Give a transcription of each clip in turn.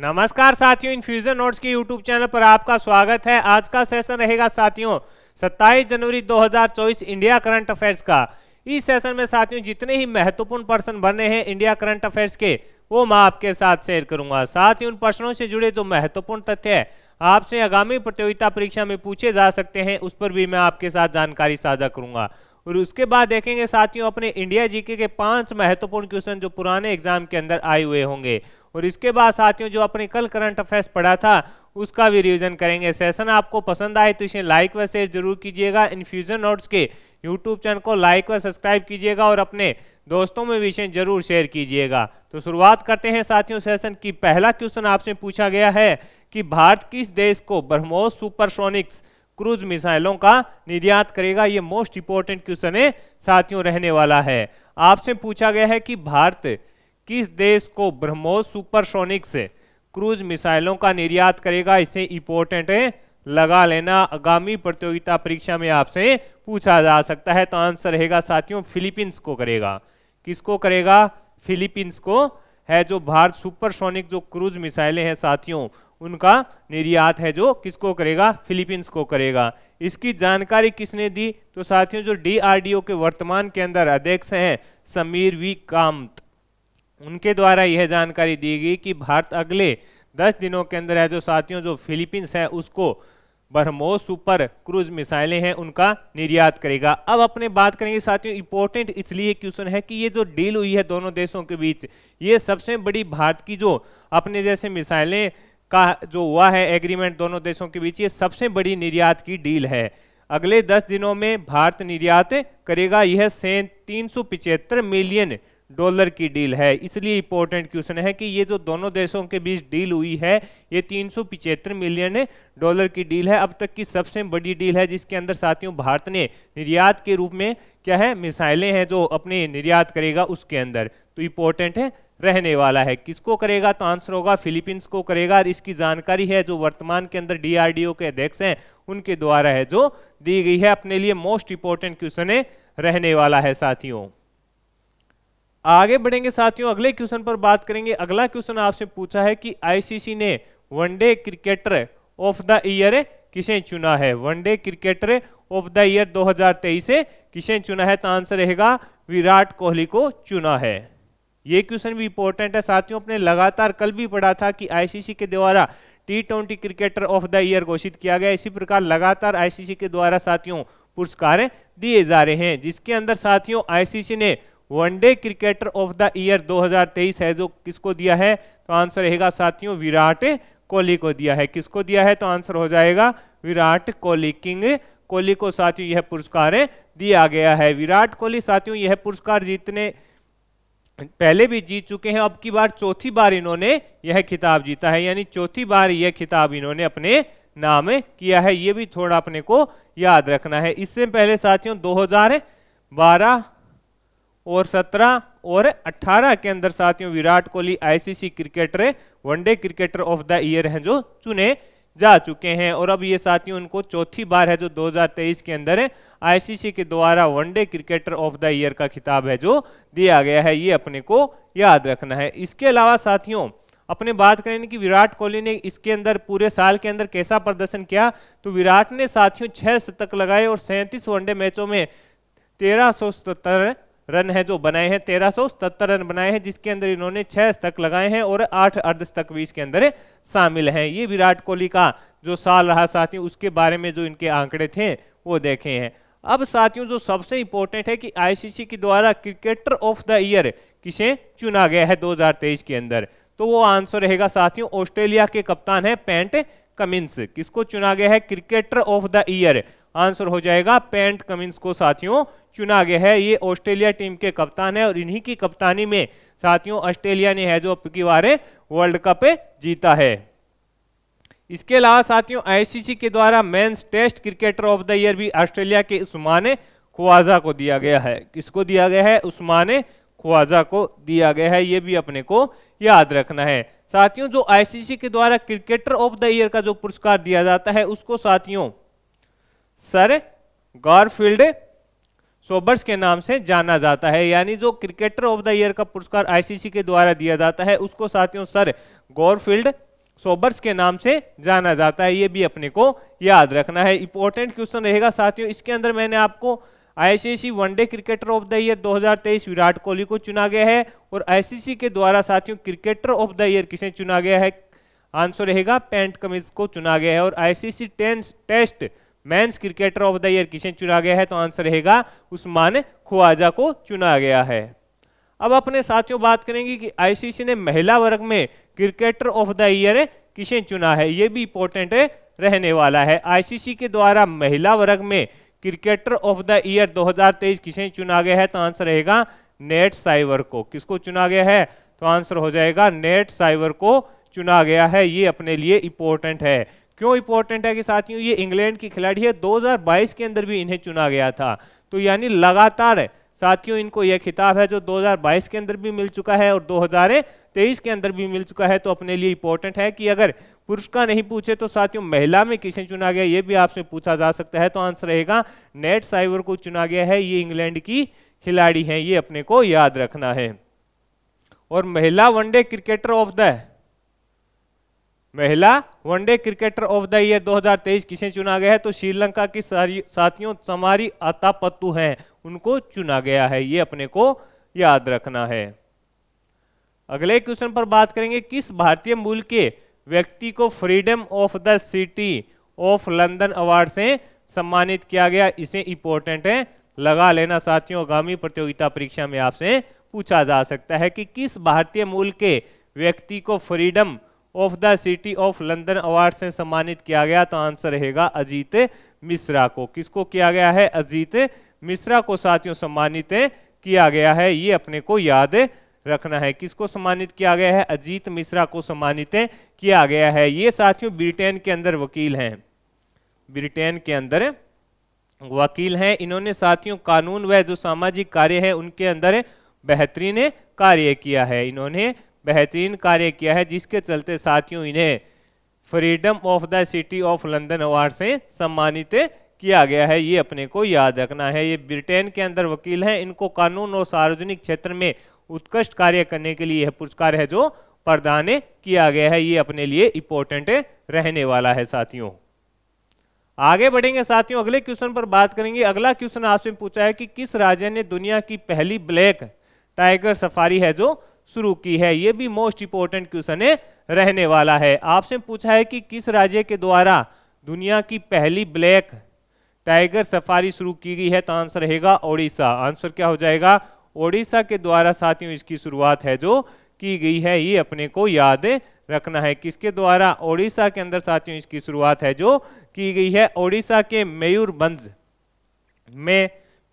नमस्कार साथियों Infusion Notes के यूट्यूब चैनल पर आपका स्वागत है आज का सेशन रहेगा साथियों 27 जनवरी 2024 इंडिया करंट अफेयर्स का इस सेशन में साथियों जितने ही महत्वपूर्ण पर्सन बने हैं इंडिया करंट अफेयर्स के वो मैं आपके साथ शेयर करूंगा साथ ही उन प्रश्नों से जुड़े जो महत्वपूर्ण तथ्य है आपसे आगामी प्रतियोगिता परीक्षा में पूछे जा सकते हैं उस पर भी मैं आपके साथ जानकारी साझा करूंगा और उसके बाद देखेंगे साथियों अपने इंडिया जीके के पांच महत्वपूर्ण क्वेश्चन जो पुराने एग्जाम के अंदर आए हुए होंगे और इसके बाद साथियों जो अपने कल करंट अफेयर्स पढ़ा था उसका भी रिविजन करेंगे सेशन आपको पसंद आए तो इसे लाइक व शेयर जरूर कीजिएगा इन्फ्यूजन नोट्स के यूट्यूब चैनल को लाइक व सब्सक्राइब कीजिएगा और अपने दोस्तों में विषय जरूर शेयर कीजिएगा तो शुरुआत करते हैं साथियों सेशन की पहला क्वेश्चन आपसे पूछा गया है कि भारत किस देश को ब्रह्मोस सुपरसोनिक्स क्रूज मिसाइलों का निर्यात करेगा ये मोस्ट इंपोर्टेंट क्वेश्चन है साथियों रहने वाला है आपसे पूछा गया है कि भारत किस देश को ब्रह्मोस सुपरसोनिक से क्रूज मिसाइलों का निर्यात करेगा इसे इंपोर्टेंट है लगा लेना आगामी प्रतियोगिता परीक्षा में आपसे पूछा जा सकता है तो आंसर रहेगा साथियों फिलीपींस को करेगा किसको करेगा फिलीपींस को है जो भारत सुपरसोनिक जो क्रूज मिसाइलें हैं साथियों उनका निर्यात है जो किसको करेगा फिलीपींस को करेगा इसकी जानकारी किसने दी तो साथियों जो डीआरडीओ के वर्तमान के अंदर अध्यक्ष हैं समीर वी कामत उनके द्वारा यह जानकारी दी गई कि भारत अगले दस दिनों के अंदर है जो साथियों जो फिलीपींस है उसको ब्रह्मोस सुपर क्रूज मिसाइलें हैं उनका निर्यात करेगा अब अपने बात करेंगे साथियों इंपॉर्टेंट इसलिए क्वेश्चन है कि ये जो डील हुई है दोनों देशों के बीच ये सबसे बड़ी भारत की जो अपने जैसे मिसाइलें का जो हुआ है एग्रीमेंट दोनों देशों के बीच ये सबसे बड़ी निर्यात की डील है अगले दस दिनों में भारत निर्यात करेगा यह तीन मिलियन डॉलर की डील है इसलिए इंपॉर्टेंट क्वेश्चन है कि ये जो दोनों देशों के बीच डील हुई है ये तीन मिलियन डॉलर की डील है अब तक की सबसे बड़ी डील है जिसके अंदर साथियों भारत ने निर्यात के रूप में क्या है मिसाइलें हैं जो अपने निर्यात करेगा उसके अंदर तो इंपॉर्टेंट है रहने वाला है किसको करेगा तो आंसर होगा फिलीपींस को करेगा और इसकी जानकारी है जो वर्तमान के अंदर डीआरडीओ के अध्यक्ष हैं उनके द्वारा है जो दी गई है अपने लिए मोस्ट इंपॉर्टेंट क्वेश्चन है रहने वाला है साथियों आगे बढ़ेंगे साथियों अगले क्वेश्चन पर बात करेंगे अगला क्वेश्चन आपसे पूछा है कि आईसीसी ने one day cricketer of the year किसे चुना है one day cricketer of the year 2023 से किसे चुना है तो आंसर रहेगा विराट कोहली को चुना है ये क्वेश्चन भी इंपॉर्टेंट है साथियों अपने लगातार कल भी पढ़ा था कि आईसीसी के द्वारा T twenty cricketer of the year घोषित किया गया इसी प्रकार लगातार आईसीसी के द्वारा साथियों पुरस्कार दिए जा रहे हैं जिसके अंदर साथियों आईसीसी ने one day cricketer of the year 2023 है जो किसको दिया है तो आंसर रहेगा साथियों विराट कोहली को दिया है किसको दिया है तो आंसर हो जाएगा विराट कोहली किंग कोहली को साथियों यह पुरस्कार दिया गया है विराट कोहली साथियों यह पुरस्कार जीतने पहले भी जीत चुके हैं अब की बार चौथी बार इन्होंने यह खिताब जीता है यानी चौथी बार यह खिताब इन्होंने अपने नाम किया है यह भी थोड़ा अपने को याद रखना है इससे पहले साथियों 2012 और 17 और 18 के अंदर साथियों Virat Kohli ICC cricketer one day cricketer of the year हैं जो चुने जा चुके हैं और अब ये साथियों उनको चौथी बार है जो 2023 के अंदर आईसीसी के द्वारा one day cricketer of the year का खिताब है जो दिया गया है ये अपने को याद रखना है इसके अलावा साथियों अपने बात करें कि विराट कोहली ने इसके अंदर पूरे साल के अंदर कैसा प्रदर्शन किया तो विराट ने साथियों छह शतक लगाए और सैंतीस वनडे मैचों में तेरह सौ सतर रन है जो बनाए हैं तेरह रन बनाए हैं जिसके अंदर इन्होंने छह शतक लगाए हैं और आठ अर्धशतक भी इसके अंदर शामिल हैं ये विराट कोहली का जो साल रहा साथियों उसके बारे में जो इनके आंकड़े थे वो देखे हैं अब साथियों जो सबसे इंपॉर्टेंट है कि आईसीसी के द्वारा क्रिकेटर ऑफ द ईयर किसे चुना गया है 2023 के अंदर तो वो आंसर रहेगा साथियों ऑस्ट्रेलिया के कप्तान है पेंट कमिंस किसको चुना गया है cricketer of the year answer हो जाएगा पेंट कमिंस को साथियों चुना गया है ये ऑस्ट्रेलिया टीम के कप्तान है और इन्हीं की कप्तानी में साथियों ऑस्ट्रेलिया ने है जो अब की बारे वर्ल्ड कप जीता है इसके अलावा साथियों आईसीसी के द्वारा men's test cricketer of the year भी ऑस्ट्रेलिया के उस्मान ख्वाजा को दिया गया है किसको दिया गया है उस्मान ख्वाजा को दिया गया है ये भी अपने को याद रखना है साथियों जो आईसीसी के द्वारा क्रिकेटर ऑफ द ईयर का जो पुरस्कार दिया जाता है उसको साथियों सर गॉरफील्ड सोबर्स के नाम से जाना जाता है यानी जो क्रिकेटर ऑफ द ईयर का पुरस्कार आईसीसी के द्वारा दिया जाता है उसको साथियों सर गॉरफील्ड सोबर्स के नाम से जाना जाता है ये भी अपने को याद रखना है इंपॉर्टेंट क्वेश्चन रहेगा साथियों इसके अंदर मैंने आपको ICC one day cricketer of the year 2023 Virat Kohli को चुना गया है और आईसीसी के द्वारा साथियों क्रिकेटर ऑफ द ईयर किसे चुना गया है आंसर रहेगा पेंट कमिज को चुना गया है और ICC test men's cricketer of the year किसे चुना गया है तो आंसर रहेगा उस्मान ख्वाजा को चुना गया है अब अपने साथियों बात करेंगे कि आईसीसी ने महिला वर्ग में क्रिकेटर ऑफ द ईयर किसे चुना है यह भी इंपॉर्टेंट रहने वाला है आईसीसी के द्वारा महिला वर्ग में क्रिकेटर ऑफ द ईयर 2023 किसे चुना गया है तो आंसर रहेगा नेट साइवर को किसको चुना गया है तो आंसर हो जाएगा नेट साइवर को चुना गया है ये अपने लिए इंपॉर्टेंट है क्यों इंपॉर्टेंट है कि साथियों ये इंग्लैंड की खिलाड़ी है 2022 के अंदर भी इन्हें चुना गया था तो यानी लगातार साथियों इनको यह खिताब है जो 2022 के अंदर भी मिल चुका है और 2023 के अंदर भी मिल चुका है तो अपने लिए इंपॉर्टेंट है कि अगर पुरुष का नहीं पूछे तो साथियों महिला में किसे चुना गया ये भी आपसे पूछा जा सकता है तो आंसर रहेगा नेट साइवर को चुना गया है ये इंग्लैंड की खिलाड़ी है ये अपने को याद रखना है और महिला वनडे क्रिकेटर ऑफ द महिला one day cricketer of the year 2023 किसे चुना गया है तो श्रीलंका की साथियों समारी अतापत्तु हैं उनको चुना गया है ये अपने को याद रखना है अगले क्वेश्चन पर बात करेंगे किस भारतीय मूल के व्यक्ति को freedom of the city of London award से सम्मानित किया गया इसे इंपॉर्टेंट है लगा लेना साथियों आगामी प्रतियोगिता परीक्षा में आपसे पूछा जा सकता है कि किस भारतीय मूल के व्यक्ति को freedom of the city of London award से सम्मानित किया गया तो आंसर रहेगा अजीत मिश्रा को किसको किया गया है अजीत मिश्रा को साथियों सम्मानित किया गया है ये अपने को याद रखना है किसको सम्मानित किया गया है अजीत मिश्रा को सम्मानित किया गया है ये साथियों ब्रिटेन के अंदर वकील हैं ब्रिटेन के अंदर वकील हैं इन्होंने साथियों कानून व जो सामाजिक कार्य है उनके अंदर बेहतरीन कार्य किया है इन्होंने बेहतरीन कार्य किया है जिसके चलते साथियों इन्हें freedom of the city of London award से सम्मानित किया गया है ये अपने को याद रखना है ये ब्रिटेन के अंदर वकील हैं इनको कानून और सार्वजनिक क्षेत्र में उत्कृष्ट कार्य करने के लिए यह पुरस्कार है जो प्रदान किया गया है ये अपने लिए इंपॉर्टेंट रहने वाला है साथियों आगे बढ़ेंगे साथियों अगले क्वेश्चन पर बात करेंगे अगला क्वेश्चन आपसे पूछा है कि किस राज्य ने दुनिया की पहली ब्लैक टाइगर सफारी है जो शुरू की है यह भी मोस्ट इंपोर्टेंट क्वेश्चन है रहने वाला है आपसे पूछा है कि किस राज्य के द्वारा दुनिया की पहली ब्लैक टाइगर सफारी शुरू की गई है तो आंसर रहेगा ओडिशा आंसर क्या हो जाएगा ओडिशा के द्वारा साथियों इसकी शुरुआत है जो की गई है ये अपने को याद रखना है किसके द्वारा ओडिशा के अंदर साथियों इसकी शुरुआत है जो की गई है ओडिशा के मयूरभंज में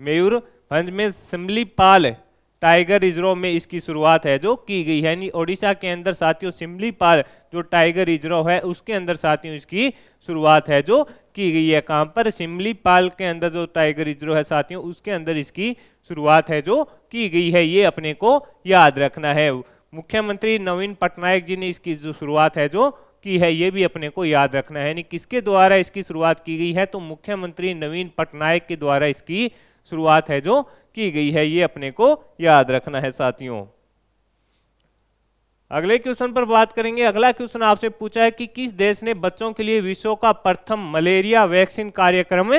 मयूरभंज में सिमलीपाल टाइगर रिजर्व में इसकी शुरुआत है जो की गई है यानी ओडिशा के अंदर साथियों सिमली पार जो टाइगर रिजर्व है उसके अंदर साथियों इसकी शुरुआत है जो की गई है कहाँ पर सिमली पाल के अंदर जो टाइगर रिजर्व है साथियों उसके अंदर इसकी शुरुआत है जो की गई है ये अपने को याद रखना है मुख्यमंत्री नवीन पटनायक जी ने इसकी जो शुरुआत है जो की है ये भी अपने को याद रखना है यानी किसके द्वारा इसकी शुरुआत की गई है तो मुख्यमंत्री नवीन पटनायक के द्वारा इसकी शुरुआत है जो की गई है ये अपने को याद रखना है साथियों अगले क्वेश्चन पर बात करेंगे अगला क्वेश्चन आपसे पूछा है कि किस देश ने बच्चों के लिए विश्व का प्रथम मलेरिया वैक्सीन कार्यक्रम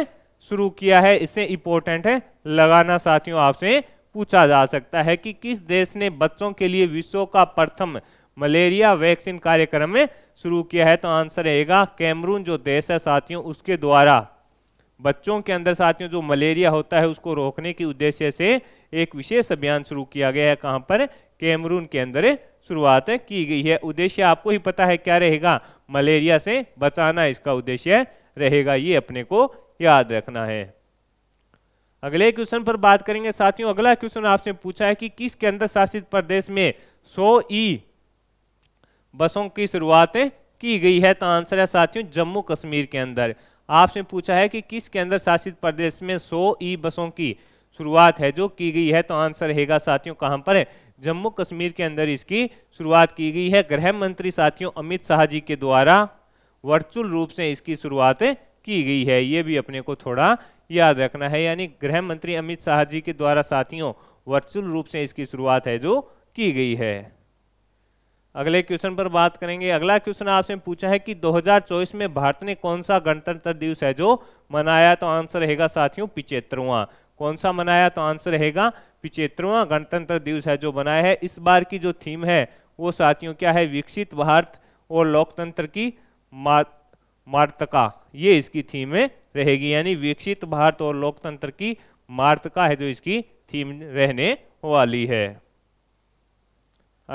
शुरू किया है इसे इंपोर्टेंट है लगाना साथियों आपसे पूछा जा सकता है कि किस देश ने बच्चों के लिए विश्व का प्रथम मलेरिया वैक्सीन कार्यक्रम में शुरू किया है तो आंसर रहेगा कैमरून जो देश है साथियों उसके द्वारा बच्चों के अंदर साथियों जो मलेरिया होता है उसको रोकने के उद्देश्य से एक विशेष अभियान शुरू किया गया है कहाँ पर कैमरून के अंदर शुरुआत की गई है उद्देश्य आपको ही पता है क्या रहेगा मलेरिया से बचाना इसका उद्देश्य रहेगा ये अपने को याद रखना है अगले क्वेश्चन पर बात करेंगे साथियों अगला क्वेश्चन आपसे पूछा है कि किस केंद्र शासित प्रदेश में सो ई बसों की शुरुआत की गई है तो आंसर है साथियों जम्मू कश्मीर के अंदर आपसे पूछा है कि किस केंद्र शासित प्रदेश में 100 ई बसों की शुरुआत है जो की गई है तो आंसर रहेगा साथियों कहां पर है जम्मू कश्मीर के अंदर इसकी शुरुआत की गई है गृह मंत्री साथियों अमित शाह जी के द्वारा वर्चुअल रूप से इसकी शुरुआत की गई है ये भी अपने को थोड़ा याद रखना है यानी गृह मंत्री अमित शाह जी के द्वारा साथियों वर्चुअल रूप से इसकी शुरुआत है जो की गई है अगले क्वेश्चन पर बात करेंगे अगला क्वेश्चन आपसे पूछा है कि 2024 में भारत ने कौन सा गणतंत्र दिवस है जो मनाया तो आंसर रहेगा साथियों पिचहत्तरवा कौन सा मनाया तो आंसर रहेगा पिचहत्तरवा गणतंत्र दिवस है जो बनाया है इस बार की जो थीम है वो साथियों क्या है विकसित भारत और लोकतंत्र की मार्तका ये इसकी थीम रहेगी यानी विकसित भारत और लोकतंत्र की मार्तका है जो इसकी थीम रहने वाली है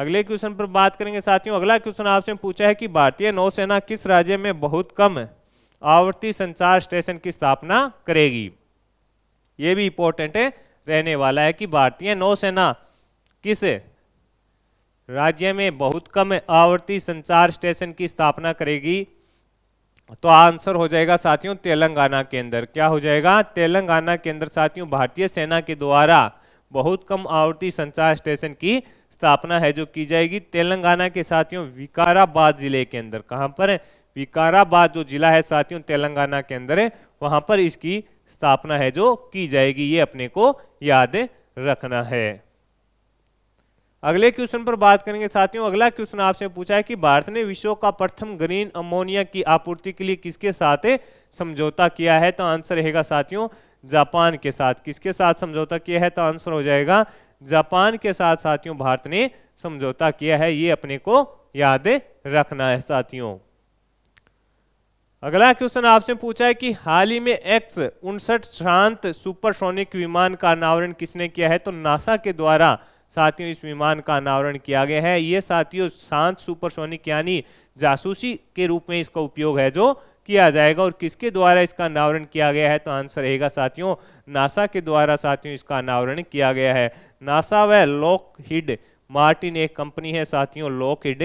अगले क्वेश्चन पर बात करेंगे साथियों अगला क्वेश्चन आपसे पूछा है कि भारतीय नौसेना किस राज्य में बहुत कम आवर्ती संचार स्टेशन की स्थापना करेगी ये भी इंपॉर्टेंट रहने वाला है कि भारतीय नौसेना किस राज्य में बहुत कम आवर्ती संचार स्टेशन की स्थापना करेगी तो आंसर हो जाएगा साथियों तेलंगाना के अंदर क्या हो जाएगा तेलंगाना के अंदर साथियों भारतीय सेना के द्वारा बहुत कम आवृत्ति संचार स्टेशन की स्थापना है जो की जाएगी तेलंगाना के साथियों विकाराबाद जिले के अंदर कहां पर है विकाराबाद जो जिला है साथियों तेलंगाना के अंदर है वहां पर इसकी स्थापना है जो की जाएगी ये अपने को याद रखना है अगले क्वेश्चन पर बात करेंगे साथियों अगला क्वेश्चन आपसे पूछा है कि भारत ने विश्व का प्रथम ग्रीन अमोनिया की आपूर्ति के लिए किसके साथ समझौता किया है तो आंसर रहेगा साथियों जापान के साथ किसके साथ समझौता किया है तो आंसर हो जाएगा जापान के साथ साथियों भारत ने समझौता किया है ये अपने को याद रखना है साथियों अगला क्वेश्चन आपसे पूछा है कि हाल ही में एक्स उनसठ शांत सुपरसोनिक विमान का अनावरण किसने किया है तो नासा के द्वारा साथियों इस विमान का अनावरण किया गया है ये साथियों शांत सुपरसोनिक यानी जासूसी के रूप में इसका उपयोग है जो किया जाएगा और किसके द्वारा इसका अनावरण किया गया है तो आंसर रहेगा साथियों नासा के द्वारा साथियों इसका अनावरण किया गया है नासा व लॉक हिड मार्टिन एक कंपनी है साथियों लॉक हिड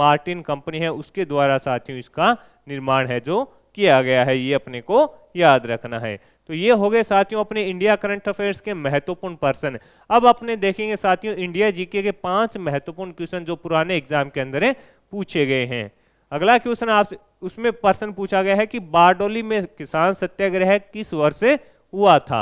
मार्टिन कंपनी है उसके द्वारा साथियों इसका निर्माण है जो किया गया है ये अपने को याद रखना है तो ये हो गए साथियों अपने इंडिया करंट अफेयर्स के महत्वपूर्ण पर्सन अब अपने देखेंगे साथियों इंडिया जीके के पांच महत्वपूर्ण क्वेश्चन जो पुराने एग्जाम के अंदर पूछे गए हैं अगला क्वेश्चन आपसे उसमें प्रश्न पूछा गया है कि बारडोली में किसान सत्याग्रह किस वर्ष हुआ था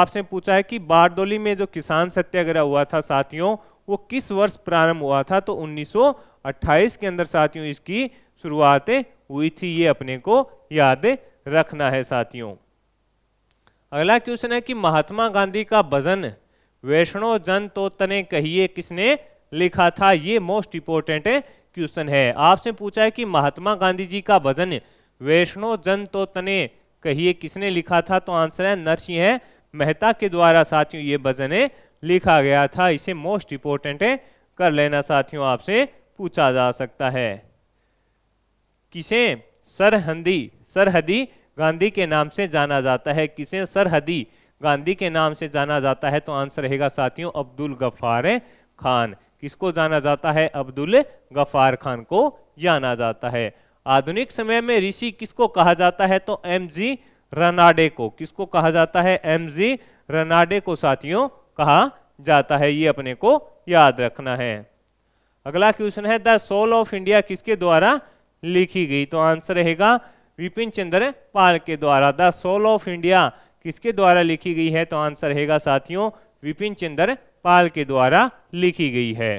आपसे पूछा है कि बारडोली में जो किसान सत्याग्रह हुआ था साथियों वो किस वर्ष प्रारंभ हुआ था तो 1928 के अंदर साथियों इसकी शुरुआत हुई थी ये अपने को याद रखना है साथियों अगला क्वेश्चन है कि महात्मा गांधी का भजन वैष्णो जन तो तने कहिए किसने लिखा था ये मोस्ट इंपोर्टेंट क्वेश्चन है आपसे पूछा है कि महात्मा गांधी जी का भजन वैष्णो जन तो तने कहिए किसने लिखा था तो आंसर है नरसिंह मेहता के द्वारा साथियों ये भजन लिखा गया था इसे मोस्ट इंपोर्टेंट कर लेना साथियों आपसे पूछा जा सकता है किसे सरहदी सरहदी गांधी के नाम से जाना जाता है किसे सरहदी गांधी के नाम से जाना जाता है तो आंसर रहेगा साथियों अब्दुल गफ्फार खान किसको जाना जाता है अब्दुल गफार खान को जाना जाता है आधुनिक समय में ऋषि किसको कहा जाता है तो एम जी रनाडे को किसको कहा जाता है एम जी रनाडे को साथियों कहा जाता है ये अपने को याद रखना है अगला क्वेश्चन है द सोल ऑफ इंडिया किसके द्वारा लिखी गई तो आंसर रहेगा विपिन चंद्र पाल के द्वारा द सोल ऑफ इंडिया किसके द्वारा लिखी गई है तो आंसर रहेगा साथियों विपिन चंद्र पाल के द्वारा लिखी गई है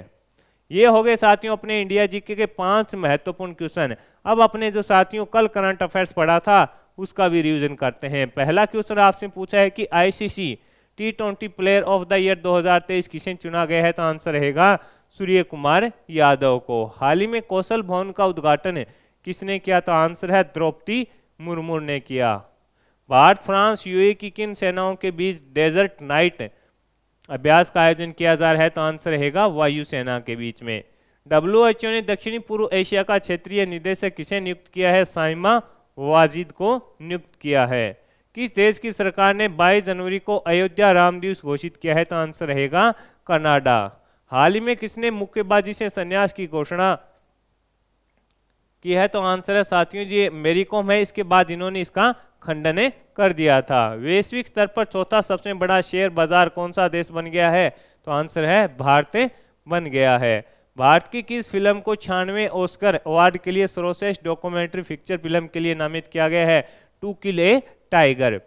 ये हो गए साथियों अपने इंडिया जीके के पांच महत्वपूर्ण क्वेश्चन अब अपने जो साथियों कल करंट अफेयर्स पढ़ा था उसका भी रिविजन करते हैं पहला क्वेश्चन आपसे पूछा है कि ICC T twenty player of the year 2023 किसे चुना गया है तो आंसर रहेगा सूर्य कुमार यादव को हाल ही में कौशल भवन का उद्घाटन किसने किया तो आंसर है द्रौपदी मुर्मू ने किया भारत फ्रांस यूए की किन सेनाओं के बीच डेजर्ट नाइट अभ्यास का आयोजन किया जा रहा है तो आंसर रहेगा वायुसेना के बीच में डब्ल्यू ने दक्षिणी पूर्व एशिया का क्षेत्रीय निदेशक किसे नियुक्त किया है साइमा वाजिद को नियुक्त किया है किस देश की सरकार ने 22 जनवरी को अयोध्या राम दिवस घोषित किया है तो आंसर रहेगा कनाडा हाल ही में किसने मुक्केबाजी से संन्यास की घोषणा की है तो आंसर है साथियों जी मेरी कॉम है इसके बाद इन्होंने इसका खंडन कर दिया था वैश्विक स्तर पर चौथा सबसे बड़ा शेयर बाजार कौन सा देश बन गया है तो आंसर है भारत बन गया है भारत की किस फिल्म को छियानवे ओस्कर अवार्ड के लिए सर्वश्रेष्ठ डॉक्यूमेंट्री पिक्चर फिल्म के लिए नामित किया गया है टू किल ए टाइगर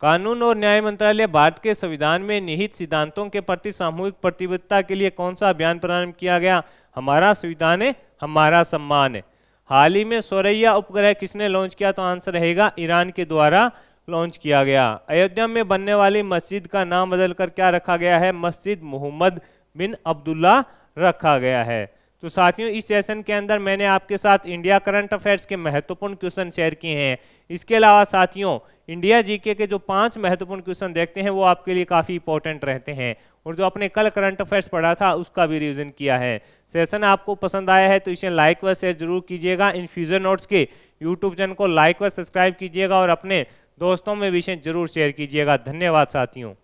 कानून और न्याय मंत्रालय भारत के संविधान में निहित सिद्धांतों के प्रति सामूहिक प्रतिबद्धता के लिए कौन सा अभियान प्रारंभ किया गया हमारा संविधान है हमारा सम्मान है हाल ही में सौरैया उपग्रह किसने लॉन्च किया तो आंसर रहेगा ईरान के द्वारा लॉन्च किया गया अयोध्या में बनने वाली मस्जिद का नाम बदलकर क्या रखा गया है मस्जिद मोहम्मद बिन अब्दुल्ला रखा गया है तो साथियों इस सेशन के अंदर मैंने आपके साथ इंडिया करंट अफेयर्स के महत्वपूर्ण क्वेश्चन शेयर किए हैं इसके अलावा साथियों इंडिया जीके के जो पांच महत्वपूर्ण क्वेश्चन देखते हैं वो आपके लिए काफ़ी इंपॉर्टेंट रहते हैं और जो आपने कल करंट अफेयर्स पढ़ा था उसका भी रिविजन किया है सेशन आपको पसंद आया है तो इसे लाइक व शेयर जरूर कीजिएगा इन फ्यूजर नोट्स के यूट्यूब चैनल को लाइक व सब्सक्राइब कीजिएगा और अपने दोस्तों में विषय जरूर शेयर कीजिएगा धन्यवाद साथियों